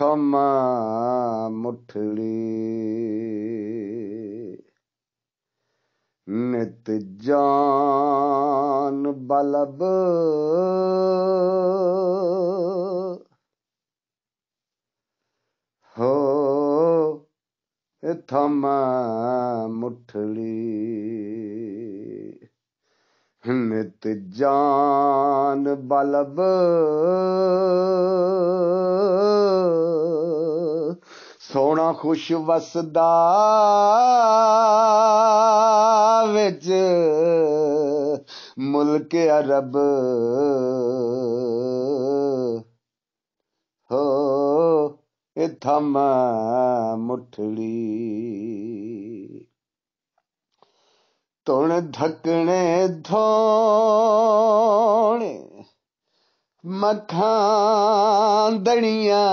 ক্ষমা মুঠড়ি নিত জান বলব হো থমা মুঠলি নিত জান বলব ਸੋਨਾ ਖੁਸ਼ ਵਸਦਾ ਵਿੱਚ ਮੁਲਕ ਅਰਬ ਹੋ ਇਥਮ ਮੁਠੜੀ ਤਣ ਧਕਣੇ ਧੋਣੇ ਮਖਾਂ ਦਣੀਆਂ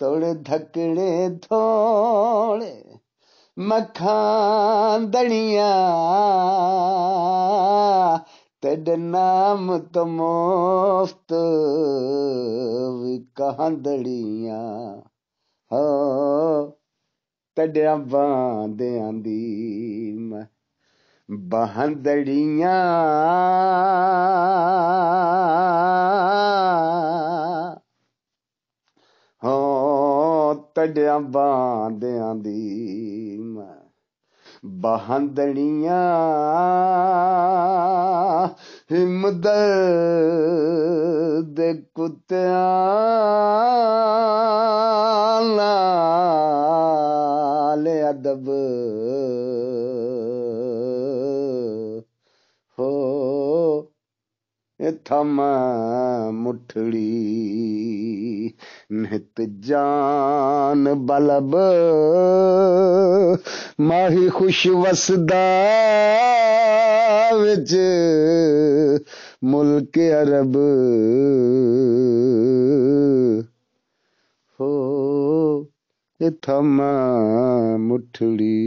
ਤੜ ਧਕੜੇ ਧੋਲੇ ਮੱਖਾਂ ਦਣੀਆਂ ਤੇਡੇ ਨਾਮ ਤੋਂ ਮੁਫਤ ਵਿਕਾਂ ਦੜੀਆਂ ਹੋ ਤੇਡਿਆਂ ਬਾਂਦਿਆਂ ਦੀ ਬਹੰਦੜੀਆਂ ਕੱਢਿਆ ਬਾਂਦਿਆਂ ਦੀ ਬਹੰਦਣੀਆਂ ਹਿੰਮਦਰ ਦੇ ਕੁੱਤਿਆਂ ਨਾਲ ਅਦਬ ਥਮ ਮੁਠੜੀ ਨਿਤ ਜਾਨ ਬਲਬ ਮਾਹੀ ਖੁਸ਼ ਵਸਦਾ ਵਿੱਚ ਮੁਲਕ ਅਰਬ ਹੋ ਇਥਮ ਥਮ ਮੁਠੜੀ